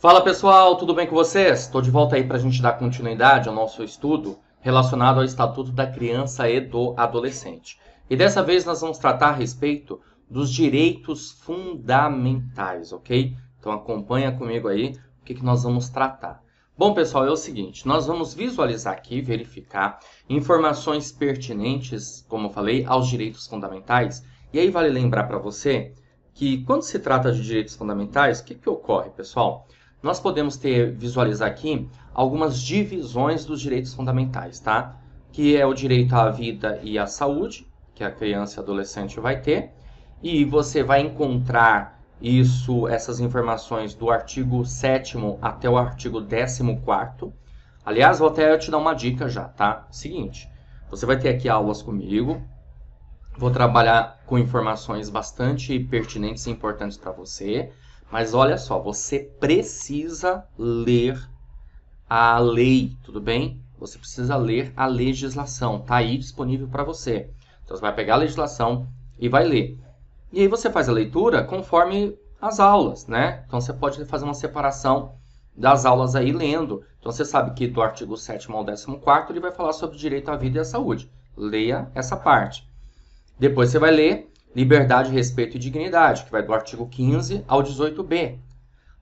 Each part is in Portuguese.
Fala pessoal, tudo bem com vocês? Estou de volta aí para a gente dar continuidade ao nosso estudo relacionado ao Estatuto da Criança e do Adolescente. E dessa vez nós vamos tratar a respeito dos direitos fundamentais, ok? Então acompanha comigo aí o que, que nós vamos tratar. Bom, pessoal, é o seguinte: nós vamos visualizar aqui, verificar informações pertinentes, como eu falei, aos direitos fundamentais. E aí vale lembrar para você que quando se trata de direitos fundamentais, o que, que ocorre, pessoal? Nós podemos ter visualizar aqui algumas divisões dos direitos fundamentais, tá? Que é o direito à vida e à saúde, que a criança e adolescente vai ter, e você vai encontrar isso, essas informações do artigo 7 até o artigo 14 Aliás, vou até te dar uma dica já, tá? Seguinte, você vai ter aqui aulas comigo, vou trabalhar com informações bastante pertinentes e importantes para você. Mas olha só, você precisa ler a lei, tudo bem? Você precisa ler a legislação, tá aí disponível para você. Então você vai pegar a legislação e vai ler. E aí você faz a leitura conforme as aulas, né? Então você pode fazer uma separação das aulas aí lendo. Então você sabe que do artigo 7 ao 14 ele vai falar sobre o direito à vida e à saúde. Leia essa parte. Depois você vai ler Liberdade, respeito e dignidade, que vai do artigo 15 ao 18b.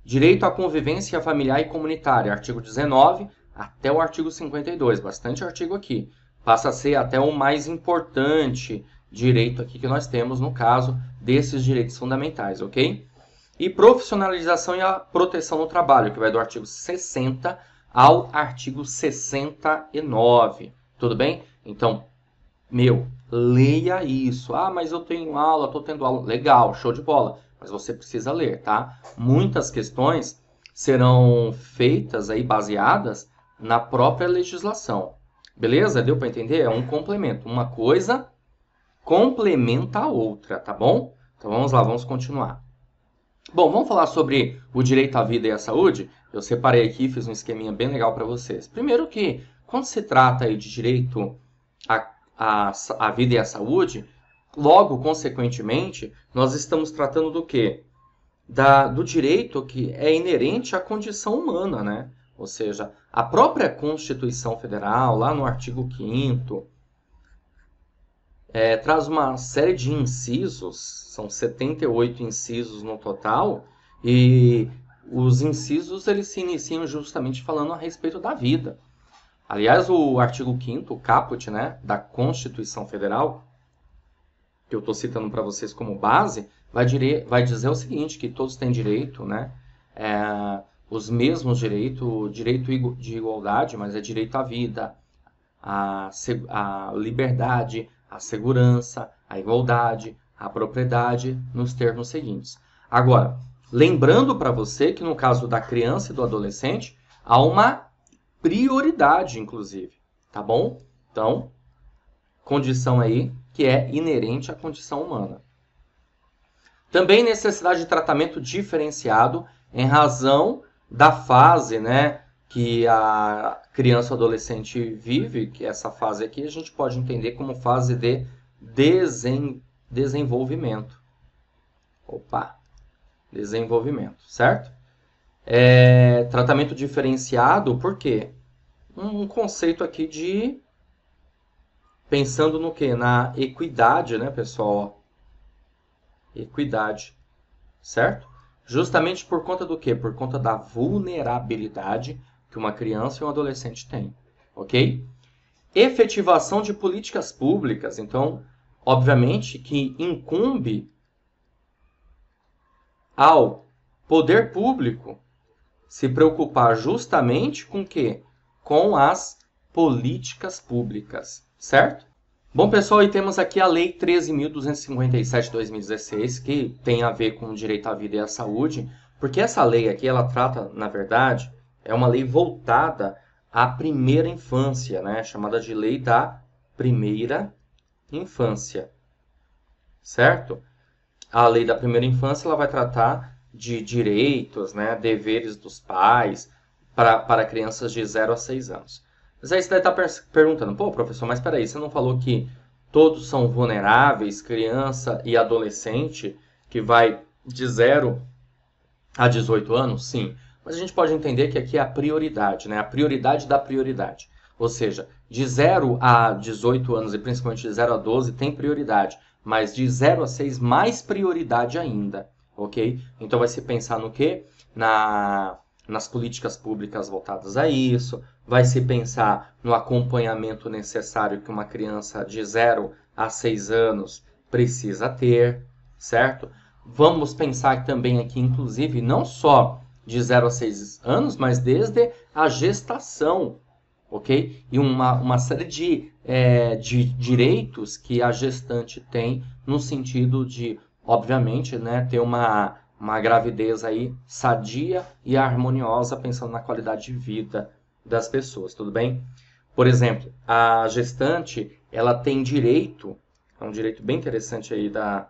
Direito à convivência familiar e comunitária, artigo 19 até o artigo 52, bastante artigo aqui. Passa a ser até o mais importante direito aqui que nós temos no caso desses direitos fundamentais, ok? E profissionalização e a proteção no trabalho, que vai do artigo 60 ao artigo 69. Tudo bem? Então, meu, Leia isso. Ah, mas eu tenho aula, estou tendo aula. Legal, show de bola. Mas você precisa ler, tá? Muitas questões serão feitas aí baseadas na própria legislação. Beleza? Deu para entender? É um complemento. Uma coisa complementa a outra, tá bom? Então vamos lá, vamos continuar. Bom, vamos falar sobre o direito à vida e à saúde? Eu separei aqui, fiz um esqueminha bem legal para vocês. Primeiro que, quando se trata aí de direito à a, a vida e a saúde, logo, consequentemente, nós estamos tratando do quê? Da, do direito que é inerente à condição humana, né? Ou seja, a própria Constituição Federal, lá no artigo 5 é, traz uma série de incisos, são 78 incisos no total, e os incisos eles se iniciam justamente falando a respeito da vida. Aliás, o artigo 5 o caput, né, da Constituição Federal, que eu estou citando para vocês como base, vai, dire... vai dizer o seguinte, que todos têm direito, né, é, os mesmos direitos, direito de igualdade, mas é direito à vida, à, à liberdade, à segurança, à igualdade, à propriedade, nos termos seguintes. Agora, lembrando para você que no caso da criança e do adolescente, há uma prioridade, inclusive, tá bom? Então, condição aí que é inerente à condição humana. Também necessidade de tratamento diferenciado em razão da fase, né, que a criança ou adolescente vive, que essa fase aqui a gente pode entender como fase de desen desenvolvimento. Opa, desenvolvimento, certo? É, tratamento diferenciado, por quê? um conceito aqui de pensando no que na equidade, né, pessoal? Equidade, certo? Justamente por conta do que? Por conta da vulnerabilidade que uma criança e um adolescente têm, ok? Efetivação de políticas públicas, então, obviamente que incumbe ao poder público se preocupar justamente com que? com as políticas públicas, certo? Bom, pessoal, e temos aqui a Lei 13.257-2016, que tem a ver com o direito à vida e à saúde, porque essa lei aqui, ela trata, na verdade, é uma lei voltada à primeira infância, né? chamada de Lei da Primeira Infância, certo? A Lei da Primeira Infância, ela vai tratar de direitos, né? deveres dos pais, pra, para crianças de 0 a 6 anos. Mas aí você deve tá estar perguntando, pô, professor, mas peraí, você não falou que todos são vulneráveis, criança e adolescente, que vai de 0 a 18 anos? Sim. Mas a gente pode entender que aqui é a prioridade, né? A prioridade da prioridade. Ou seja, de 0 a 18 anos e principalmente de 0 a 12 tem prioridade, mas de 0 a 6 mais prioridade ainda, ok? Então vai se pensar no quê? Na nas políticas públicas voltadas a isso, vai se pensar no acompanhamento necessário que uma criança de 0 a 6 anos precisa ter, certo? Vamos pensar também aqui, inclusive, não só de 0 a 6 anos, mas desde a gestação, ok? E uma, uma série de, é, de direitos que a gestante tem no sentido de, obviamente, né, ter uma uma gravidez aí sadia e harmoniosa, pensando na qualidade de vida das pessoas, tudo bem? Por exemplo, a gestante, ela tem direito, é um direito bem interessante aí da,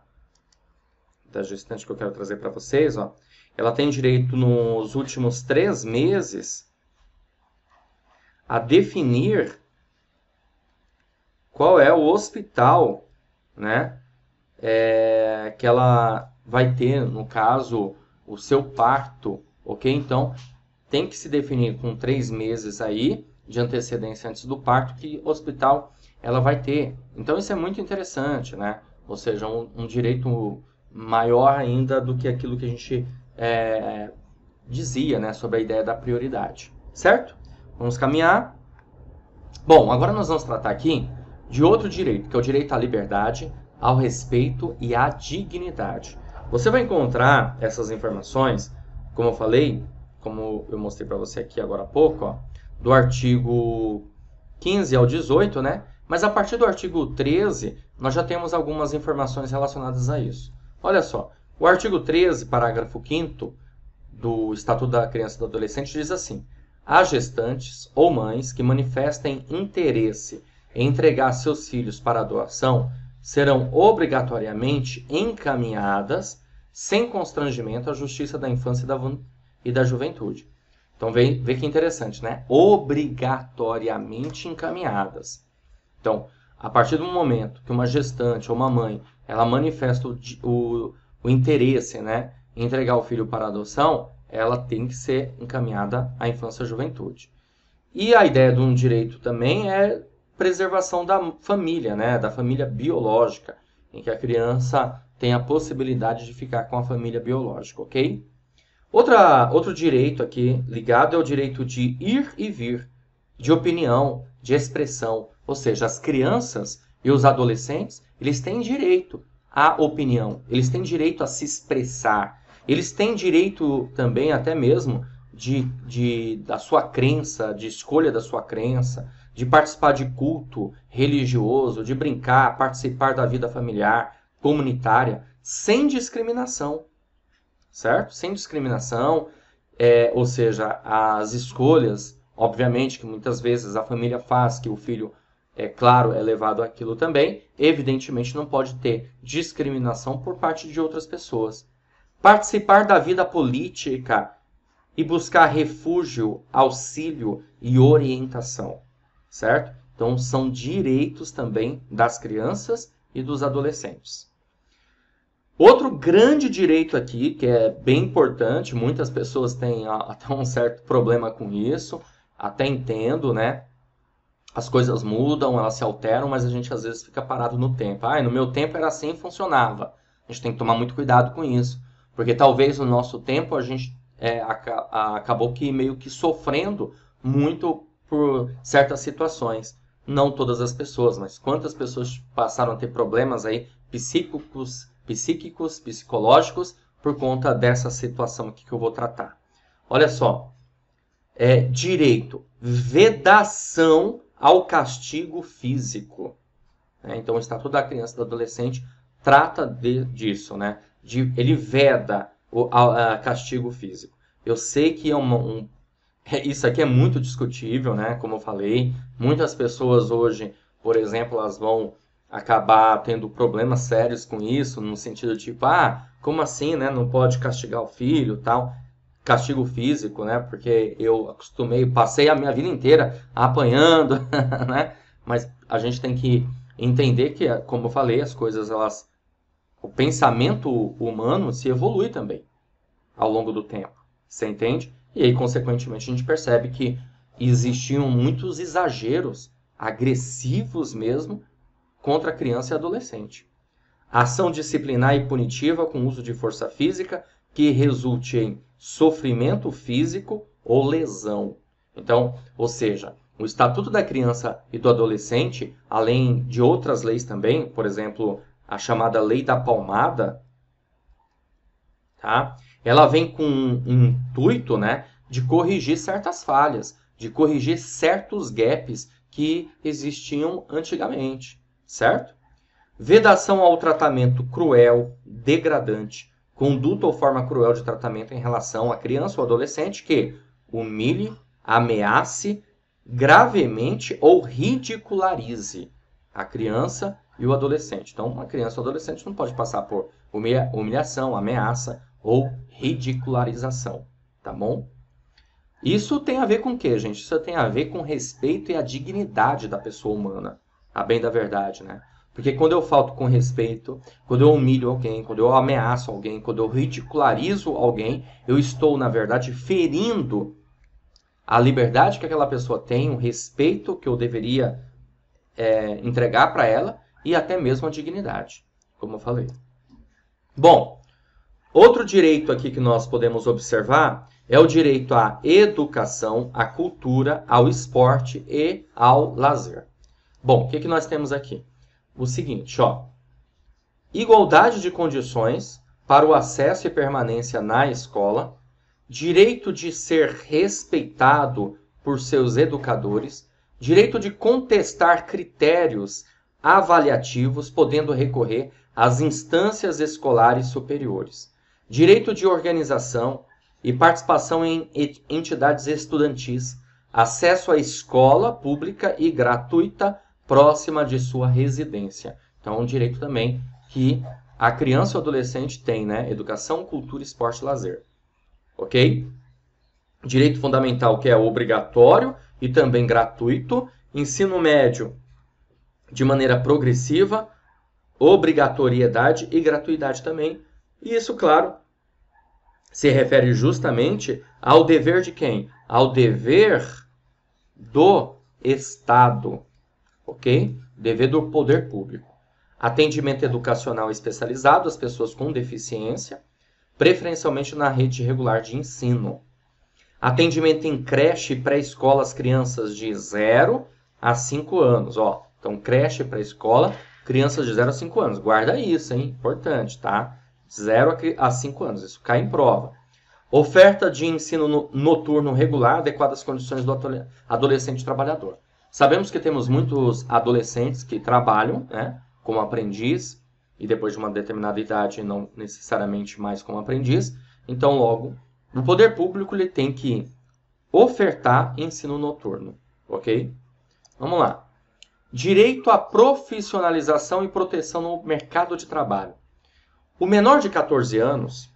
da gestante que eu quero trazer para vocês, ó. Ela tem direito nos últimos três meses a definir qual é o hospital, né, é, que ela vai ter, no caso, o seu parto, ok? Então, tem que se definir com três meses aí de antecedência antes do parto que hospital ela vai ter. Então, isso é muito interessante, né? Ou seja, um, um direito maior ainda do que aquilo que a gente é, dizia, né? Sobre a ideia da prioridade, certo? Vamos caminhar. Bom, agora nós vamos tratar aqui de outro direito, que é o direito à liberdade, ao respeito e à dignidade. Você vai encontrar essas informações, como eu falei, como eu mostrei para você aqui agora há pouco, ó, do artigo 15 ao 18, né? Mas a partir do artigo 13, nós já temos algumas informações relacionadas a isso. Olha só, o artigo 13, parágrafo 5 do Estatuto da Criança e do Adolescente diz assim: As gestantes ou mães que manifestem interesse em entregar seus filhos para a doação serão obrigatoriamente encaminhadas sem constrangimento à Justiça da Infância e da Juventude. Então vê, vê que interessante, né? Obrigatoriamente encaminhadas. Então, a partir do momento que uma gestante ou uma mãe ela manifesta o, o, o interesse né, em entregar o filho para adoção, ela tem que ser encaminhada à infância e à juventude. E a ideia de um direito também é preservação da família, né? da família biológica, em que a criança tem a possibilidade de ficar com a família biológica, ok? Outra, outro direito aqui ligado é o direito de ir e vir, de opinião, de expressão. Ou seja, as crianças e os adolescentes, eles têm direito à opinião, eles têm direito a se expressar, eles têm direito também até mesmo de, de da sua crença, de escolha da sua crença, de participar de culto religioso, de brincar, participar da vida familiar, comunitária, sem discriminação, certo? Sem discriminação, é, ou seja, as escolhas, obviamente, que muitas vezes a família faz, que o filho, é claro, é levado àquilo também, evidentemente não pode ter discriminação por parte de outras pessoas. Participar da vida política e buscar refúgio, auxílio e orientação certo? Então, são direitos também das crianças e dos adolescentes. Outro grande direito aqui, que é bem importante, muitas pessoas têm até um certo problema com isso, até entendo, né? As coisas mudam, elas se alteram, mas a gente às vezes fica parado no tempo. Ah, no meu tempo era assim e funcionava. A gente tem que tomar muito cuidado com isso, porque talvez no nosso tempo a gente é, acabou que meio que sofrendo muito por certas situações. Não todas as pessoas, mas quantas pessoas passaram a ter problemas aí psíquicos, psíquicos, psicológicos por conta dessa situação aqui que eu vou tratar. Olha só, é direito, vedação ao castigo físico. É, então, o Estatuto da Criança e do Adolescente trata de, disso, né? De, ele veda o a, a castigo físico. Eu sei que é uma, um é, isso aqui é muito discutível, né? Como eu falei, muitas pessoas hoje, por exemplo, elas vão acabar tendo problemas sérios com isso, no sentido tipo, ah, como assim, né? Não pode castigar o filho, tal. Castigo físico, né? Porque eu acostumei, passei a minha vida inteira apanhando, né? Mas a gente tem que entender que, como eu falei, as coisas elas o pensamento humano se evolui também ao longo do tempo. Você entende? E aí, consequentemente, a gente percebe que existiam muitos exageros, agressivos mesmo, contra a criança e adolescente. ação disciplinar e punitiva com uso de força física que resulte em sofrimento físico ou lesão. Então, ou seja, o Estatuto da Criança e do Adolescente, além de outras leis também, por exemplo, a chamada Lei da Palmada, tá? ela vem com um intuito né, de corrigir certas falhas, de corrigir certos gaps que existiam antigamente, certo? Vedação ao tratamento cruel, degradante, conduta ou forma cruel de tratamento em relação a criança ou adolescente que humilhe, ameace gravemente ou ridicularize a criança e o adolescente. Então, uma criança ou adolescente não pode passar por humilhação, ameaça ou ridicularização, tá bom? Isso tem a ver com o quê, gente? Isso tem a ver com respeito e a dignidade da pessoa humana, a bem da verdade, né? Porque quando eu falto com respeito, quando eu humilho alguém, quando eu ameaço alguém, quando eu ridicularizo alguém, eu estou, na verdade, ferindo a liberdade que aquela pessoa tem, o respeito que eu deveria é, entregar para ela e até mesmo a dignidade, como eu falei. Bom, Outro direito aqui que nós podemos observar é o direito à educação, à cultura, ao esporte e ao lazer. Bom, o que, que nós temos aqui? O seguinte, ó. Igualdade de condições para o acesso e permanência na escola, direito de ser respeitado por seus educadores, direito de contestar critérios avaliativos, podendo recorrer às instâncias escolares superiores direito de organização e participação em entidades estudantis, acesso à escola pública e gratuita próxima de sua residência. Então, é um direito também que a criança ou adolescente tem, né? Educação, cultura, esporte e lazer. Ok? Direito fundamental que é obrigatório e também gratuito. Ensino médio de maneira progressiva, obrigatoriedade e gratuidade também. E isso, claro, se refere justamente ao dever de quem? Ao dever do Estado, ok? Dever do poder público. Atendimento educacional especializado às pessoas com deficiência, preferencialmente na rede regular de ensino. Atendimento em creche e pré-escola às crianças de 0 a 5 anos. Ó, então, creche e pré-escola, crianças de 0 a 5 anos. Guarda isso, hein? Importante, tá? 0 a 5 anos, isso cai em prova. Oferta de ensino noturno regular adequada às condições do adolescente trabalhador. Sabemos que temos muitos adolescentes que trabalham né, como aprendiz e depois de uma determinada idade não necessariamente mais como aprendiz. Então, logo, o poder público ele tem que ofertar ensino noturno, ok? Vamos lá. Direito à profissionalização e proteção no mercado de trabalho. O menor de 14 anos,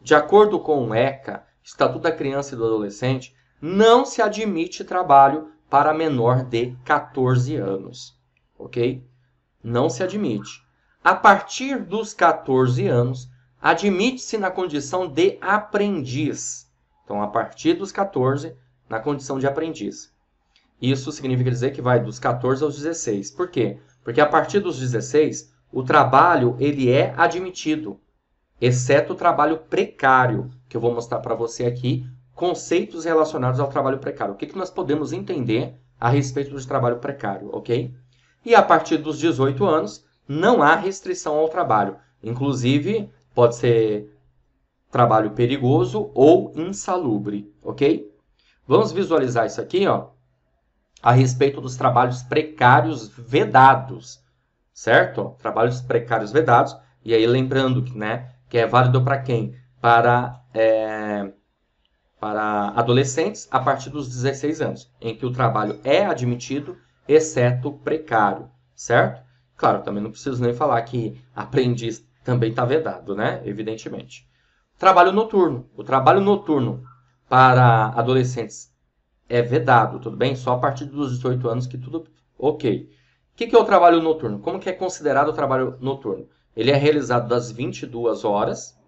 de acordo com o ECA, Estatuto da Criança e do Adolescente, não se admite trabalho para menor de 14 anos, ok? Não se admite. A partir dos 14 anos, admite-se na condição de aprendiz. Então, a partir dos 14, na condição de aprendiz. Isso significa dizer que vai dos 14 aos 16. Por quê? Porque a partir dos 16, o trabalho ele é admitido, exceto o trabalho precário, que eu vou mostrar para você aqui, conceitos relacionados ao trabalho precário. O que, que nós podemos entender a respeito do trabalho precário, ok? E a partir dos 18 anos, não há restrição ao trabalho. Inclusive, pode ser trabalho perigoso ou insalubre, ok? Vamos visualizar isso aqui, ó, a respeito dos trabalhos precários vedados certo? Trabalhos precários vedados. E aí lembrando que, né, que é válido para quem? Para, é, para adolescentes a partir dos 16 anos, em que o trabalho é admitido, exceto precário, certo? Claro, também não preciso nem falar que aprendiz também está vedado, né? Evidentemente. Trabalho noturno. O trabalho noturno para adolescentes é vedado, tudo bem? Só a partir dos 18 anos que tudo ok. O que, que é o trabalho noturno? Como que é considerado o trabalho noturno? Ele é realizado das 22 horas,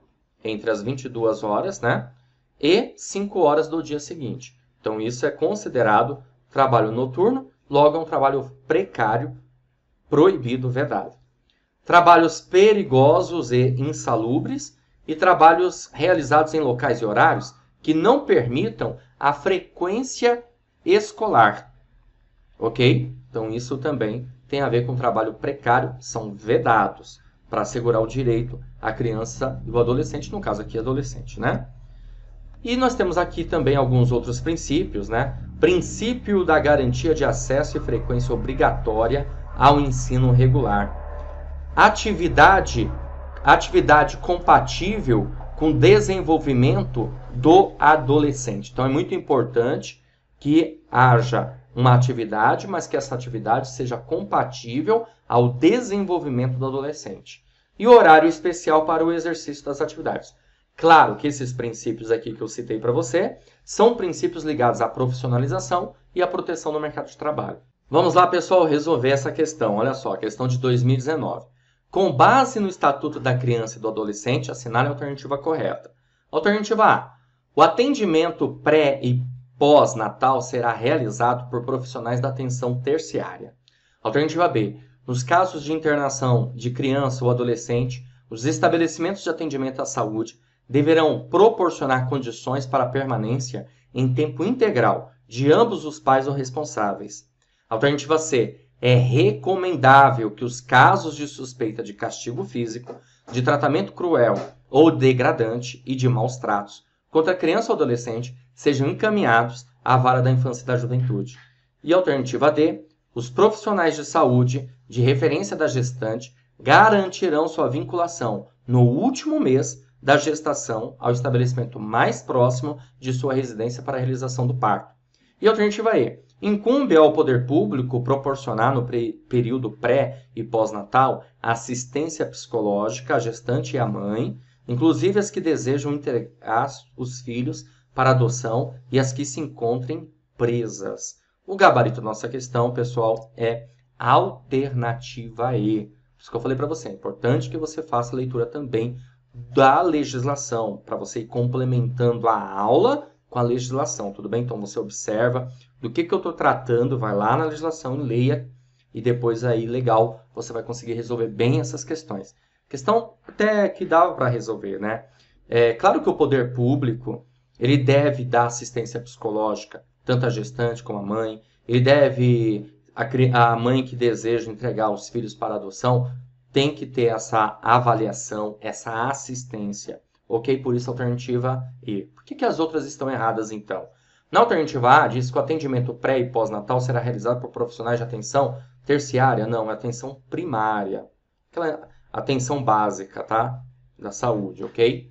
entre as 22 horas, né? E 5 horas do dia seguinte. Então, isso é considerado trabalho noturno, logo é um trabalho precário, proibido, vedado. Trabalhos perigosos e insalubres e trabalhos realizados em locais e horários que não permitam a frequência escolar. Ok? Então, isso também tem a ver com trabalho precário, são vedados para assegurar o direito à criança e ao adolescente, no caso aqui adolescente, né? E nós temos aqui também alguns outros princípios, né? Princípio da garantia de acesso e frequência obrigatória ao ensino regular. Atividade atividade compatível com desenvolvimento do adolescente. Então é muito importante que haja uma atividade, mas que essa atividade seja compatível ao desenvolvimento do adolescente. E horário especial para o exercício das atividades. Claro que esses princípios aqui que eu citei para você são princípios ligados à profissionalização e à proteção no mercado de trabalho. Vamos lá, pessoal, resolver essa questão. Olha só, a questão de 2019. Com base no Estatuto da Criança e do Adolescente, assinale a alternativa correta. Alternativa A. O atendimento pré e pós-natal será realizado por profissionais da atenção terciária. Alternativa B. Nos casos de internação de criança ou adolescente, os estabelecimentos de atendimento à saúde deverão proporcionar condições para a permanência em tempo integral de ambos os pais ou responsáveis. Alternativa C. É recomendável que os casos de suspeita de castigo físico, de tratamento cruel ou degradante e de maus tratos contra criança ou adolescente sejam encaminhados à vara da infância e da juventude. E alternativa D, os profissionais de saúde de referência da gestante garantirão sua vinculação no último mês da gestação ao estabelecimento mais próximo de sua residência para a realização do parto. E alternativa E, incumbe ao poder público proporcionar no período pré e pós-natal assistência psicológica à gestante e à mãe inclusive as que desejam entregar os filhos para adoção e as que se encontrem presas. O gabarito da nossa questão, pessoal, é alternativa E. Por isso que eu falei para você, é importante que você faça a leitura também da legislação, para você ir complementando a aula com a legislação, tudo bem? Então você observa do que, que eu estou tratando, vai lá na legislação e leia, e depois aí, legal, você vai conseguir resolver bem essas questões. Questão até que dava para resolver, né? É claro que o poder público ele deve dar assistência psicológica, tanto a gestante como a mãe. Ele deve a, a mãe que deseja entregar os filhos para adoção tem que ter essa avaliação, essa assistência, ok? Por isso alternativa E. Por que, que as outras estão erradas então? Na alternativa A, diz que o atendimento pré e pós-natal será realizado por profissionais de atenção terciária, não, é atenção primária. Aquela atenção básica, tá? Da saúde, ok?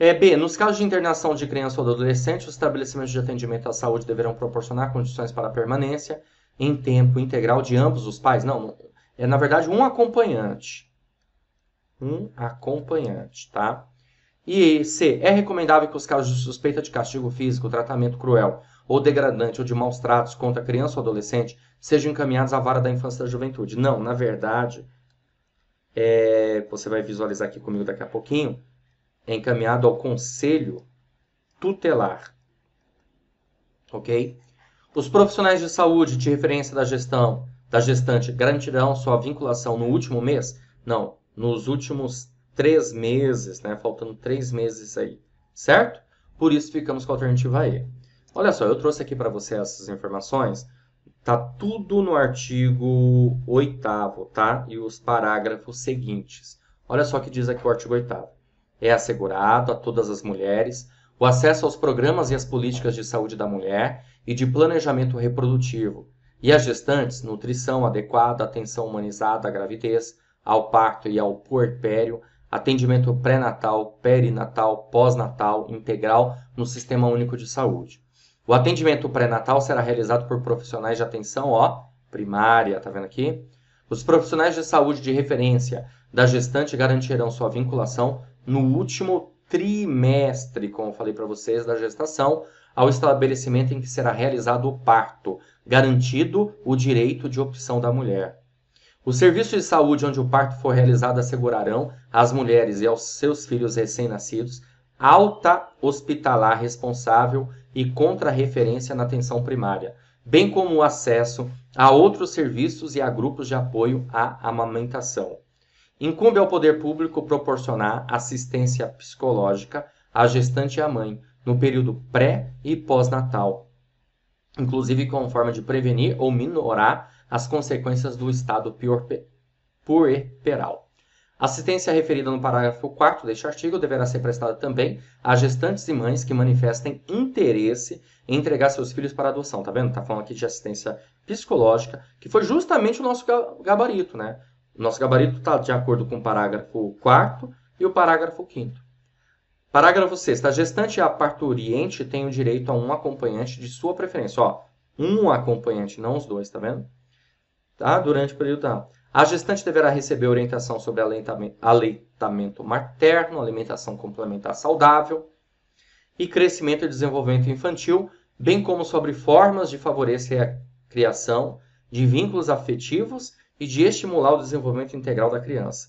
É, B. Nos casos de internação de criança ou adolescente, os estabelecimentos de atendimento à saúde deverão proporcionar condições para a permanência em tempo integral de ambos os pais. Não, é na verdade um acompanhante. Um acompanhante, tá? E C. É recomendável que os casos de suspeita de castigo físico, tratamento cruel ou degradante ou de maus tratos contra criança ou adolescente sejam encaminhados à vara da infância e da juventude. Não, na verdade, é, você vai visualizar aqui comigo daqui a pouquinho, é encaminhado ao Conselho Tutelar. Ok? Os profissionais de saúde de referência da gestão da gestante garantirão sua vinculação no último mês? Não, nos últimos três meses, né? Faltando três meses aí, certo? Por isso ficamos com a alternativa E. Olha só, eu trouxe aqui para você essas informações Tá tudo no artigo 8 tá? E os parágrafos seguintes. Olha só o que diz aqui o artigo 8 É assegurado a todas as mulheres o acesso aos programas e às políticas de saúde da mulher e de planejamento reprodutivo, e às gestantes, nutrição adequada, atenção humanizada à gravidez, ao parto e ao puerpério, atendimento pré-natal, perinatal, pós-natal, integral no Sistema Único de Saúde. O atendimento pré-natal será realizado por profissionais de atenção ó, primária, tá vendo aqui? Os profissionais de saúde de referência da gestante garantirão sua vinculação no último trimestre, como eu falei para vocês, da gestação, ao estabelecimento em que será realizado o parto, garantido o direito de opção da mulher. Os serviços de saúde onde o parto for realizado assegurarão às mulheres e aos seus filhos recém-nascidos alta hospitalar responsável e contra-referência na atenção primária, bem como o acesso a outros serviços e a grupos de apoio à amamentação. Incumbe ao poder público proporcionar assistência psicológica à gestante e à mãe no período pré e pós-natal, inclusive com forma de prevenir ou minorar as consequências do estado puerperal. Assistência referida no parágrafo 4 deste artigo deverá ser prestada também a gestantes e mães que manifestem interesse em entregar seus filhos para adoção, tá vendo? Tá falando aqui de assistência psicológica, que foi justamente o nosso gabarito, né? O nosso gabarito está de acordo com o parágrafo 4 e o parágrafo 5 Parágrafo 6 a gestante e a parturiente têm o direito a um acompanhante de sua preferência, ó, um acompanhante, não os dois, tá vendo? Tá? Durante o período da tá. A gestante deverá receber orientação sobre aleitamento materno, alimentação complementar saudável e crescimento e desenvolvimento infantil, bem como sobre formas de favorecer a criação de vínculos afetivos e de estimular o desenvolvimento integral da criança.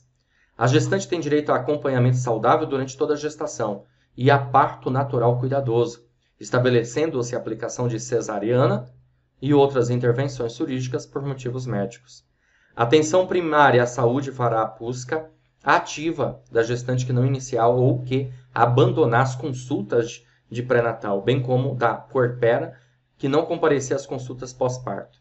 A gestante tem direito a acompanhamento saudável durante toda a gestação e a parto natural cuidadoso, estabelecendo-se a aplicação de cesariana e outras intervenções cirúrgicas por motivos médicos. A atenção primária à saúde fará a busca ativa da gestante que não inicial ou que abandonar as consultas de pré-natal, bem como da puerpera que não comparecer às consultas pós-parto.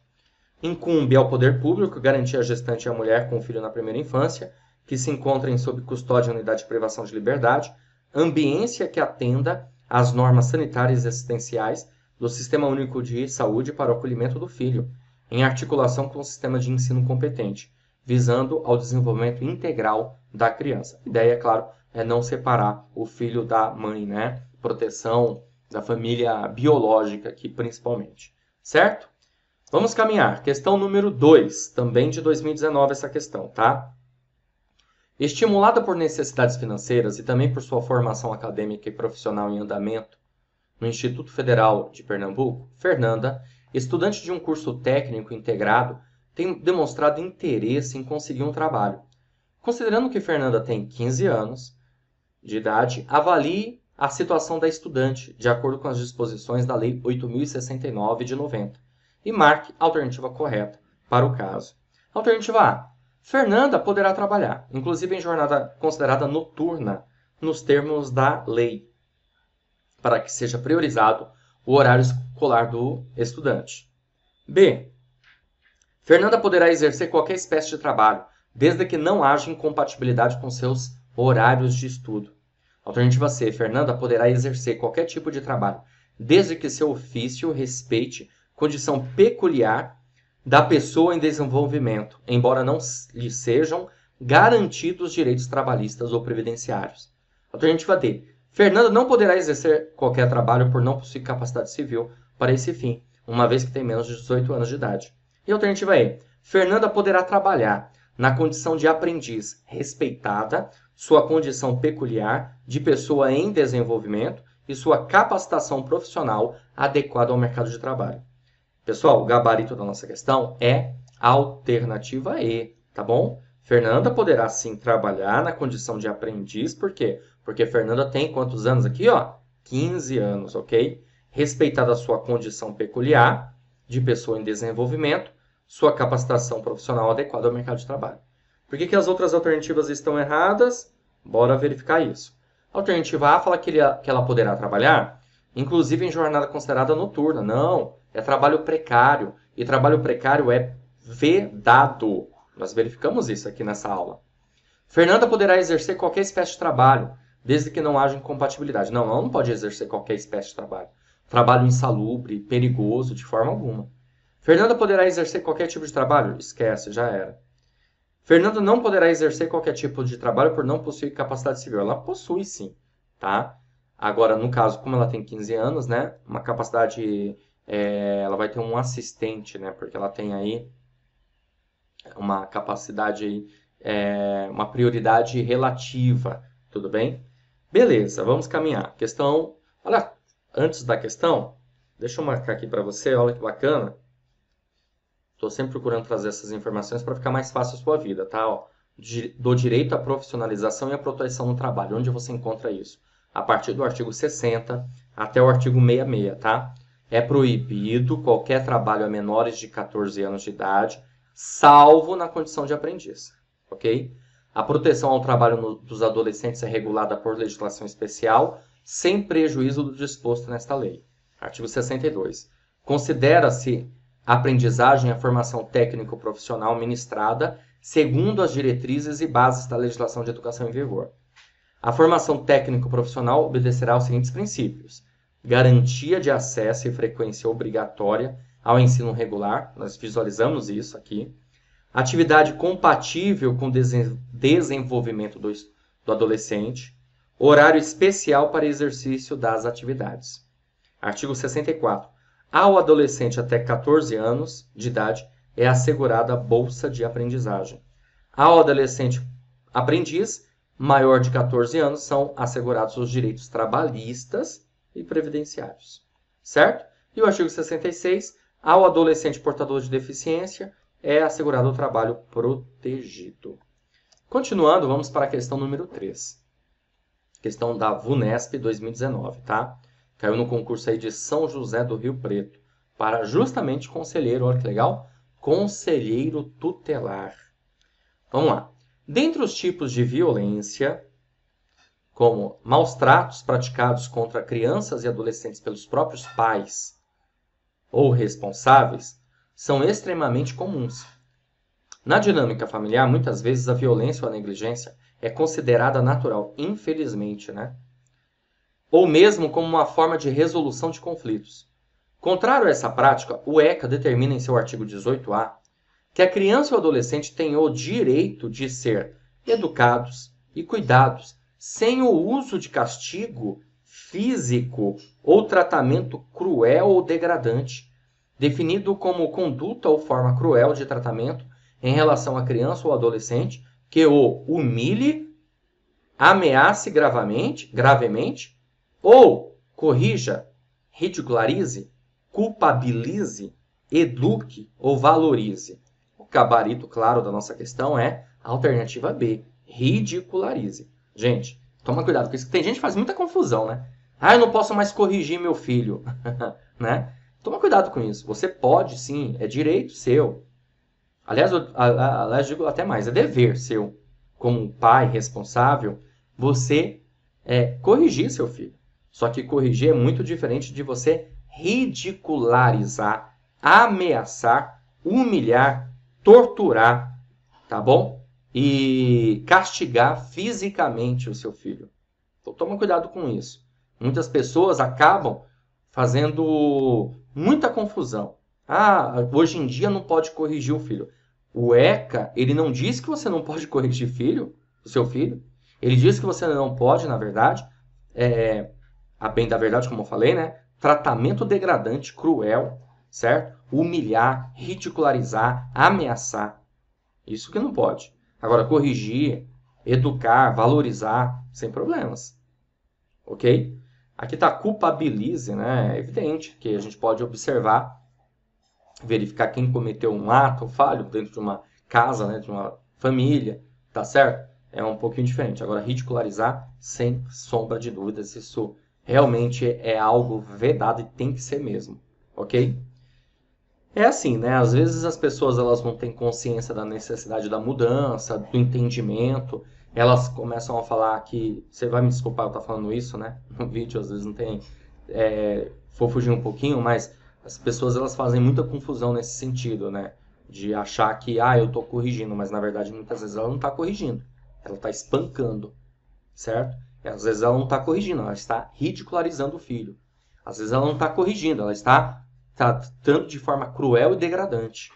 Incumbe ao poder público garantir à gestante e à mulher com filho na primeira infância, que se encontrem sob custódia na unidade de privação de liberdade, ambiência que atenda às normas sanitárias e assistenciais do Sistema Único de Saúde para o acolhimento do filho, em articulação com o sistema de ensino competente, visando ao desenvolvimento integral da criança. A ideia, é claro, é não separar o filho da mãe, né? Proteção da família biológica aqui, principalmente. Certo? Vamos caminhar. Questão número 2, também de 2019 essa questão, tá? Estimulada por necessidades financeiras e também por sua formação acadêmica e profissional em andamento no Instituto Federal de Pernambuco, Fernanda Estudante de um curso técnico integrado tem demonstrado interesse em conseguir um trabalho. Considerando que Fernanda tem 15 anos de idade, avalie a situação da estudante, de acordo com as disposições da Lei 8069 de 90, e marque a alternativa correta para o caso. Alternativa A. Fernanda poderá trabalhar, inclusive em jornada considerada noturna, nos termos da lei, para que seja priorizado o horário escolar do estudante. B. Fernanda poderá exercer qualquer espécie de trabalho, desde que não haja incompatibilidade com seus horários de estudo. Alternativa C. Fernanda poderá exercer qualquer tipo de trabalho, desde que seu ofício respeite condição peculiar da pessoa em desenvolvimento, embora não lhe sejam garantidos direitos trabalhistas ou previdenciários. Alternativa D. Fernanda não poderá exercer qualquer trabalho por não possuir capacidade civil para esse fim, uma vez que tem menos de 18 anos de idade. E alternativa E. Fernanda poderá trabalhar na condição de aprendiz respeitada, sua condição peculiar de pessoa em desenvolvimento e sua capacitação profissional adequada ao mercado de trabalho. Pessoal, o gabarito da nossa questão é alternativa E, tá bom? Fernanda poderá sim trabalhar na condição de aprendiz, por quê? Porque a Fernanda tem quantos anos aqui, ó? 15 anos, ok? Respeitada a sua condição peculiar de pessoa em desenvolvimento, sua capacitação profissional adequada ao mercado de trabalho. Por que, que as outras alternativas estão erradas? Bora verificar isso. alternativa A fala que, ele, que ela poderá trabalhar, inclusive em jornada considerada noturna. Não, é trabalho precário. E trabalho precário é vedado. Nós verificamos isso aqui nessa aula. Fernanda poderá exercer qualquer espécie de trabalho, desde que não haja incompatibilidade. Não, ela não pode exercer qualquer espécie de trabalho. Trabalho insalubre, perigoso, de forma alguma. Fernanda poderá exercer qualquer tipo de trabalho? Esquece, já era. Fernanda não poderá exercer qualquer tipo de trabalho por não possuir capacidade civil. Ela possui sim, tá? Agora, no caso, como ela tem 15 anos, né? Uma capacidade. É, ela vai ter um assistente, né? Porque ela tem aí uma capacidade, é, uma prioridade relativa, tudo bem? Beleza, vamos caminhar. Questão. Olha, antes da questão, deixa eu marcar aqui para você, olha que bacana. Estou sempre procurando trazer essas informações para ficar mais fácil a sua vida, tá? Ó, do direito à profissionalização e à proteção no trabalho. Onde você encontra isso? A partir do artigo 60 até o artigo 66, tá? É proibido qualquer trabalho a menores de 14 anos de idade, salvo na condição de aprendiz, ok? A proteção ao trabalho no, dos adolescentes é regulada por legislação especial, sem prejuízo do disposto nesta lei. Artigo 62. Considera-se aprendizagem a formação técnico-profissional ministrada segundo as diretrizes e bases da legislação de educação em vigor. A formação técnico-profissional obedecerá aos seguintes princípios: garantia de acesso e frequência obrigatória ao ensino regular, nós visualizamos isso aqui, atividade compatível com o desenvolvimento do, do adolescente, horário especial para exercício das atividades. Artigo 64. Ao adolescente até 14 anos de idade é assegurada a bolsa de aprendizagem. Ao adolescente aprendiz maior de 14 anos são assegurados os direitos trabalhistas e previdenciários. Certo? E o artigo 66, ao adolescente portador de deficiência, é assegurado o trabalho protegido. Continuando, vamos para a questão número 3. Questão da VUNESP 2019, tá? Caiu no concurso aí de São José do Rio Preto, para justamente conselheiro, olha que legal, conselheiro tutelar. Vamos lá. Dentre os tipos de violência, como maus tratos praticados contra crianças e adolescentes pelos próprios pais ou responsáveis, são extremamente comuns. Na dinâmica familiar, muitas vezes a violência ou a negligência é considerada natural, infelizmente, né? Ou mesmo como uma forma de resolução de conflitos. Contrário a essa prática, o ECA determina em seu artigo 18A que a criança ou adolescente tem o direito de ser educados e cuidados sem o uso de castigo físico ou tratamento cruel ou degradante definido como conduta ou forma cruel de tratamento em relação a criança ou adolescente que o humilhe, ameace gravemente, gravemente ou corrija, ridicularize, culpabilize, eduque ou valorize. O gabarito claro da nossa questão é a alternativa B, ridicularize. Gente, toma cuidado com isso, que tem gente que faz muita confusão, né? Ah, eu não posso mais corrigir meu filho, né? Toma cuidado com isso. Você pode sim, é direito seu. Aliás, eu, aliás, digo até mais, é dever seu, como pai responsável, você é, corrigir seu filho. Só que corrigir é muito diferente de você ridicularizar, ameaçar, humilhar, torturar, tá bom? E castigar fisicamente o seu filho. Então toma cuidado com isso. Muitas pessoas acabam fazendo Muita confusão. Ah, hoje em dia não pode corrigir o filho. O ECA, ele não diz que você não pode corrigir filho, o seu filho. Ele diz que você não pode, na verdade, é, a bem da verdade, como eu falei, né? Tratamento degradante, cruel, certo? Humilhar, ridicularizar, ameaçar. Isso que não pode. Agora, corrigir, educar, valorizar, sem problemas. Ok? Aqui está culpabilize, né? É evidente que a gente pode observar, verificar quem cometeu um ato falho dentro de uma casa, né? de uma família, tá certo? É um pouquinho diferente. Agora, ridicularizar, sem sombra de dúvidas, isso realmente é algo vedado e tem que ser mesmo, ok? É assim, né? Às vezes as pessoas elas não têm consciência da necessidade da mudança, do entendimento, elas começam a falar que você vai me desculpar eu estar falando isso, né? No vídeo às vezes não tem, é, vou fugir um pouquinho, mas as pessoas elas fazem muita confusão nesse sentido, né? De achar que ah eu estou corrigindo, mas na verdade muitas vezes ela não está corrigindo, ela está espancando, certo? E, às vezes ela não está corrigindo, ela está ridicularizando o filho. Às vezes ela não está corrigindo, ela está tratando tá, de forma cruel e degradante,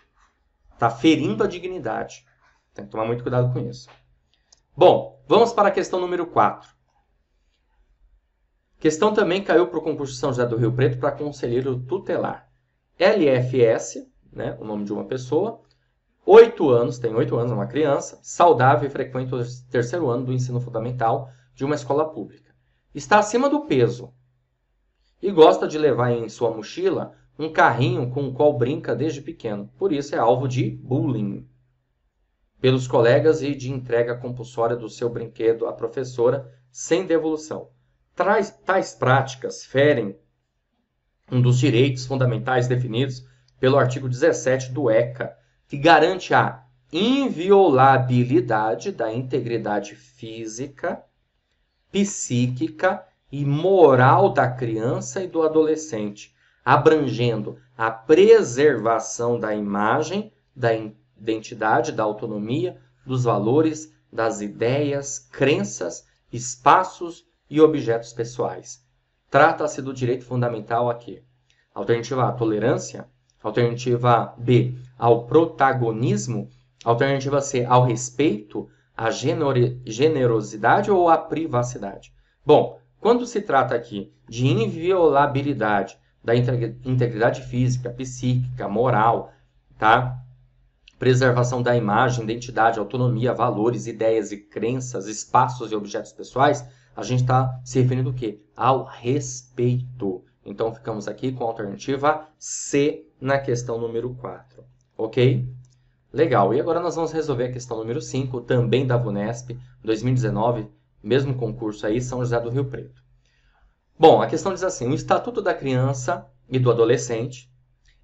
está ferindo a dignidade. Tem que tomar muito cuidado com isso. Bom, vamos para a questão número 4. Questão também caiu para o concurso São José do Rio Preto para conselheiro tutelar. LFS, né, o nome de uma pessoa, 8 anos, tem 8 anos, é uma criança, saudável e frequenta o terceiro ano do ensino fundamental de uma escola pública. Está acima do peso e gosta de levar em sua mochila um carrinho com o qual brinca desde pequeno. Por isso é alvo de bullying pelos colegas e de entrega compulsória do seu brinquedo à professora, sem devolução. tais práticas ferem um dos direitos fundamentais definidos pelo artigo 17 do ECA, que garante a inviolabilidade da integridade física, psíquica e moral da criança e do adolescente, abrangendo a preservação da imagem, da integridade identidade, da autonomia, dos valores, das ideias, crenças, espaços e objetos pessoais. Trata-se do direito fundamental aqui. Alternativa A, tolerância. Alternativa B, ao protagonismo. Alternativa C, ao respeito, à generosidade ou à privacidade. Bom, quando se trata aqui de inviolabilidade da integridade física, psíquica, moral, tá? preservação da imagem, identidade, autonomia, valores, ideias e crenças, espaços e objetos pessoais, a gente está se referindo o quê? Ao respeito. Então, ficamos aqui com a alternativa C na questão número 4, ok? Legal, e agora nós vamos resolver a questão número 5, também da VUNESP, 2019, mesmo concurso aí, São José do Rio Preto. Bom, a questão diz assim, o Estatuto da Criança e do Adolescente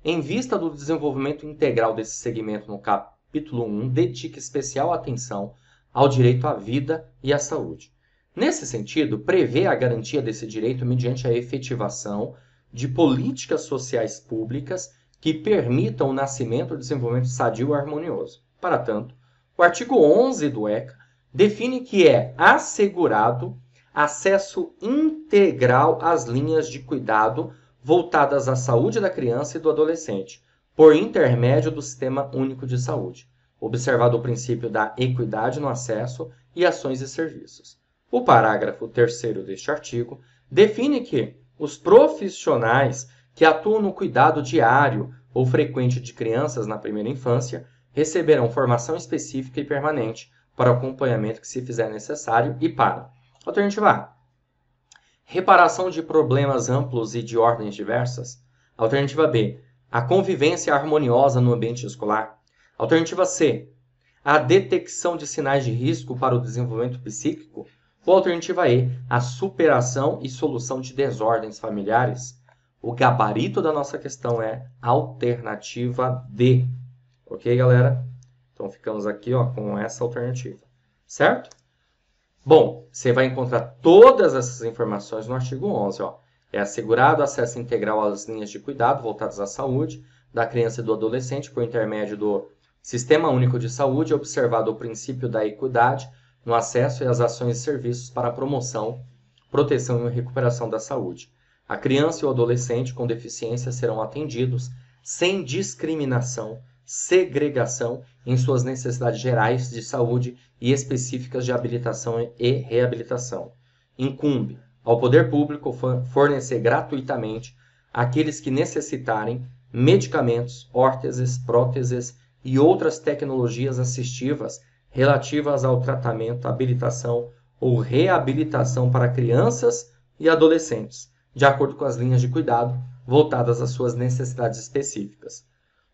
em vista do desenvolvimento integral desse segmento no capítulo 1, dedique especial atenção ao direito à vida e à saúde. Nesse sentido, prevê a garantia desse direito mediante a efetivação de políticas sociais públicas que permitam o nascimento e o desenvolvimento sadio e harmonioso. Para tanto, o artigo 11 do ECA define que é assegurado acesso integral às linhas de cuidado voltadas à saúde da criança e do adolescente, por intermédio do Sistema Único de Saúde, observado o princípio da equidade no acesso e ações e serviços. O parágrafo 3 deste artigo define que os profissionais que atuam no cuidado diário ou frequente de crianças na primeira infância receberão formação específica e permanente para o acompanhamento que se fizer necessário e para. Alternativa A reparação de problemas amplos e de ordens diversas. Alternativa B, a convivência harmoniosa no ambiente escolar. Alternativa C, a detecção de sinais de risco para o desenvolvimento psíquico. Ou alternativa E, a superação e solução de desordens familiares. O gabarito da nossa questão é alternativa D. Ok, galera? Então ficamos aqui ó, com essa alternativa, certo? Bom, você vai encontrar todas essas informações no artigo 11. Ó. É assegurado acesso integral às linhas de cuidado voltadas à saúde da criança e do adolescente por intermédio do Sistema Único de Saúde, observado o princípio da equidade no acesso e as ações e serviços para a promoção, proteção e recuperação da saúde. A criança e o adolescente com deficiência serão atendidos sem discriminação, segregação em suas necessidades gerais de saúde e específicas de habilitação e reabilitação. Incumbe ao poder público fornecer gratuitamente àqueles que necessitarem medicamentos, órteses, próteses e outras tecnologias assistivas relativas ao tratamento, habilitação ou reabilitação para crianças e adolescentes, de acordo com as linhas de cuidado voltadas às suas necessidades específicas.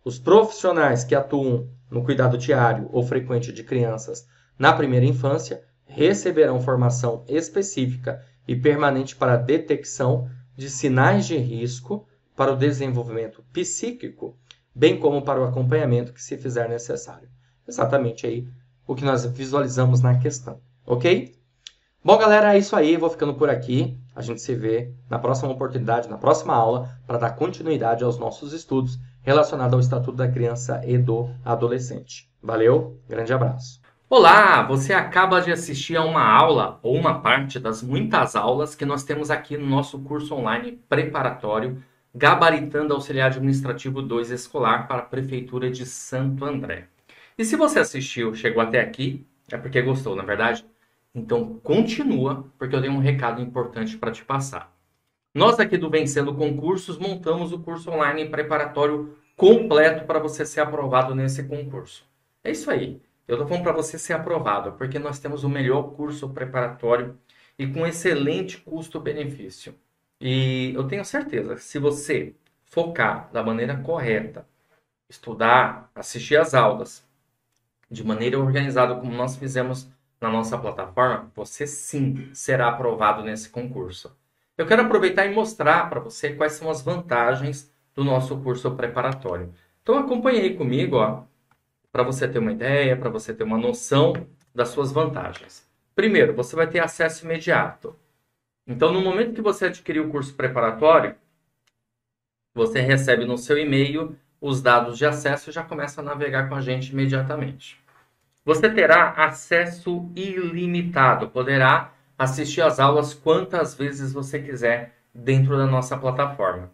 Os profissionais que atuam no cuidado diário ou frequente de crianças na primeira infância receberão formação específica e permanente para a detecção de sinais de risco para o desenvolvimento psíquico, bem como para o acompanhamento que se fizer necessário. Exatamente aí o que nós visualizamos na questão, ok? Bom, galera, é isso aí. Vou ficando por aqui. A gente se vê na próxima oportunidade, na próxima aula, para dar continuidade aos nossos estudos relacionados ao Estatuto da Criança e do Adolescente. Valeu, grande abraço. Olá, você acaba de assistir a uma aula ou uma parte das muitas aulas que nós temos aqui no nosso curso online preparatório Gabaritando Auxiliar Administrativo 2 Escolar para a Prefeitura de Santo André. E se você assistiu, chegou até aqui, é porque gostou, na é verdade? Então continua, porque eu tenho um recado importante para te passar. Nós aqui do Vencendo Concursos montamos o curso online preparatório completo para você ser aprovado nesse concurso. É isso aí. Eu estou falando para você ser aprovado, porque nós temos o melhor curso preparatório e com excelente custo-benefício. E eu tenho certeza, se você focar da maneira correta, estudar, assistir às aulas, de maneira organizada, como nós fizemos na nossa plataforma, você sim será aprovado nesse concurso. Eu quero aproveitar e mostrar para você quais são as vantagens do nosso curso preparatório. Então acompanhe aí comigo, ó para você ter uma ideia, para você ter uma noção das suas vantagens. Primeiro, você vai ter acesso imediato. Então, no momento que você adquirir o curso preparatório, você recebe no seu e-mail os dados de acesso e já começa a navegar com a gente imediatamente. Você terá acesso ilimitado, poderá assistir às aulas quantas vezes você quiser dentro da nossa plataforma.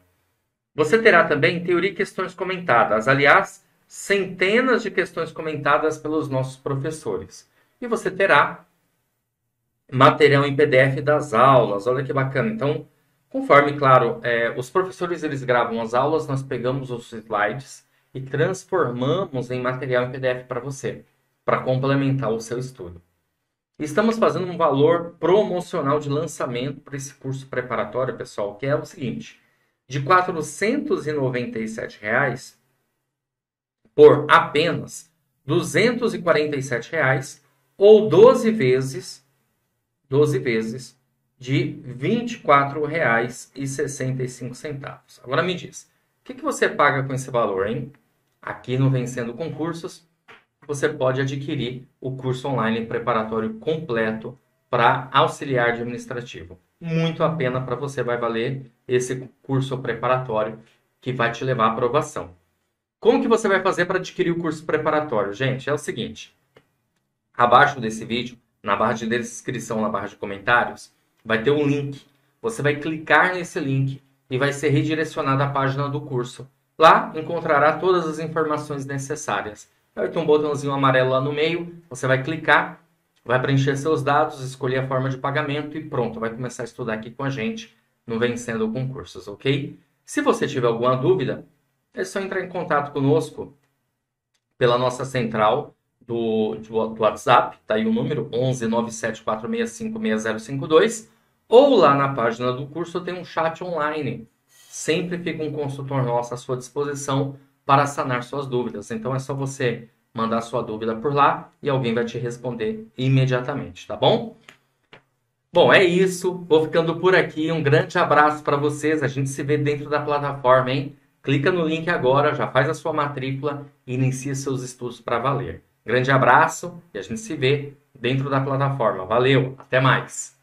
Você terá também teoria e questões comentadas. Aliás, centenas de questões comentadas pelos nossos professores. E você terá material em PDF das aulas. Olha que bacana. Então, conforme, claro, é, os professores eles gravam as aulas, nós pegamos os slides e transformamos em material em PDF para você, para complementar o seu estudo. Estamos fazendo um valor promocional de lançamento para esse curso preparatório, pessoal, que é o seguinte: de R$ 497, reais, por apenas R$ 247,00 ou 12 vezes 12 vezes de R$ 24,65. Agora me diz, o que, que você paga com esse valor, hein? Aqui no Vencendo Concursos, você pode adquirir o curso online preparatório completo para auxiliar administrativo. Muito a pena para você vai valer esse curso preparatório que vai te levar à aprovação. Como que você vai fazer para adquirir o curso preparatório? Gente, é o seguinte. Abaixo desse vídeo, na barra de descrição, na barra de comentários, vai ter um link. Você vai clicar nesse link e vai ser redirecionado à página do curso. Lá encontrará todas as informações necessárias. Vai ter um botãozinho amarelo lá no meio, você vai clicar, vai preencher seus dados, escolher a forma de pagamento e pronto, vai começar a estudar aqui com a gente no Vencendo Concursos, ok? Se você tiver alguma dúvida, é só entrar em contato conosco pela nossa central do, do, WhatsApp, tá aí o número 11 974656052, ou lá na página do curso tem um chat online. Sempre fica um consultor nosso à sua disposição para sanar suas dúvidas. Então é só você mandar sua dúvida por lá e alguém vai te responder imediatamente, tá bom? Bom, é isso. Vou ficando por aqui. Um grande abraço para vocês. A gente se vê dentro da plataforma, hein? Clica no link agora, já faz a sua matrícula e inicia seus estudos para valer. Grande abraço e a gente se vê dentro da plataforma. Valeu, até mais!